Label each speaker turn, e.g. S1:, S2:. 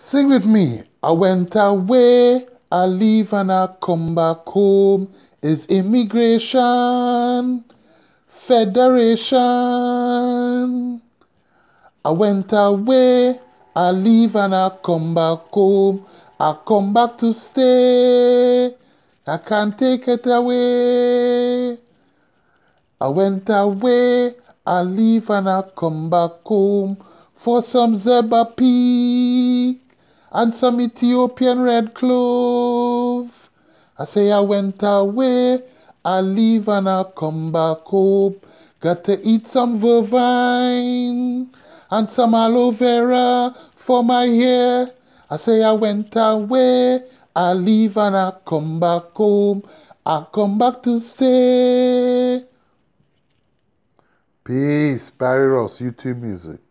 S1: Sing with me. I went away, I leave and I come back home. It's immigration, federation. I went away, I leave and I come back home. I come back to stay. I can't take it away. I went away, I leave and I come back home for some zebra pee and some Ethiopian red clove. I say I went away, I leave and I come back home. Got to eat some vervine and some aloe vera for my hair. I say I went away, I leave and I come back home. I come back to stay.
S2: Peace, Barry Ross, YouTube music.